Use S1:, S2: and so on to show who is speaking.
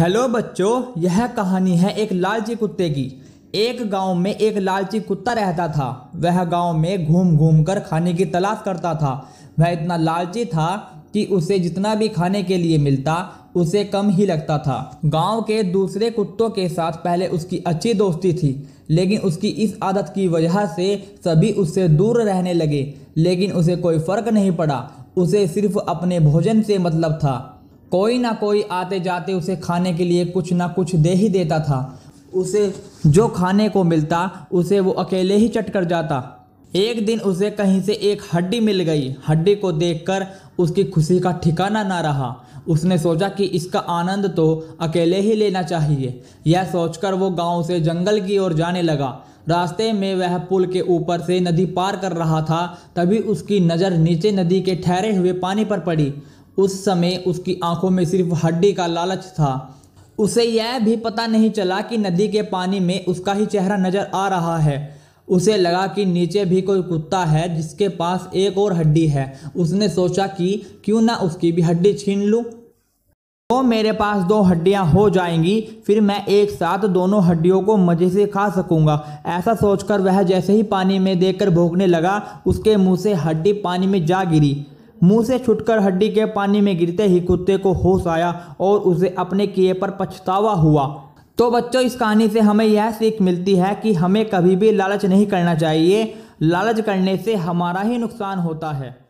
S1: hello बच्चों यह कहानी है एक लालची कुत्ते की एक गांव में एक लालची कुत्ता रहता था वह गांव में घूम घूम कर खाने की तलाश करता था वह इतना लालची था कि उसे जितना भी खाने के लिए मिलता उसे कम ही लगता था गांव के दूसरे कुत्तों के साथ पहले उसकी अच्छी दोस्ती थी लेकिन उसकी इस आदत की वजह से सभी उससे दूर रहने लगे लेकिन उसे कोई फ़र्क नहीं पड़ा उसे सिर्फ अपने भोजन से मतलब था कोई ना कोई आते जाते उसे खाने के लिए कुछ ना कुछ दे ही देता था उसे जो खाने को मिलता उसे वो अकेले ही चट कर जाता एक दिन उसे कहीं से एक हड्डी मिल गई हड्डी को देखकर उसकी खुशी का ठिकाना ना रहा उसने सोचा कि इसका आनंद तो अकेले ही लेना चाहिए यह सोचकर वो गांव से जंगल की ओर जाने लगा रास्ते में वह पुल के ऊपर से नदी पार कर रहा था तभी उसकी नज़र नीचे नदी के ठहरे हुए पानी पर पड़ी उस समय उसकी आंखों में सिर्फ हड्डी का लालच था उसे यह भी पता नहीं चला कि नदी के पानी में उसका ही चेहरा नज़र आ रहा है उसे लगा कि नीचे भी कोई कुत्ता है जिसके पास एक और हड्डी है उसने सोचा कि क्यों ना उसकी भी हड्डी छीन लूँ तो मेरे पास दो हड्डियाँ हो जाएंगी फिर मैं एक साथ दोनों हड्डियों को मज़े से खा सकूंगा ऐसा सोचकर वह जैसे ही पानी में देखकर भोंकने लगा उसके मुंह से हड्डी पानी में जा गिरी मुंह से छुटकर हड्डी के पानी में गिरते ही कुत्ते को होश आया और उसे अपने किए पर पछतावा हुआ तो बच्चों इस कहानी से हमें यह सीख मिलती है कि हमें कभी भी लालच नहीं करना चाहिए लालच करने से हमारा ही नुकसान होता है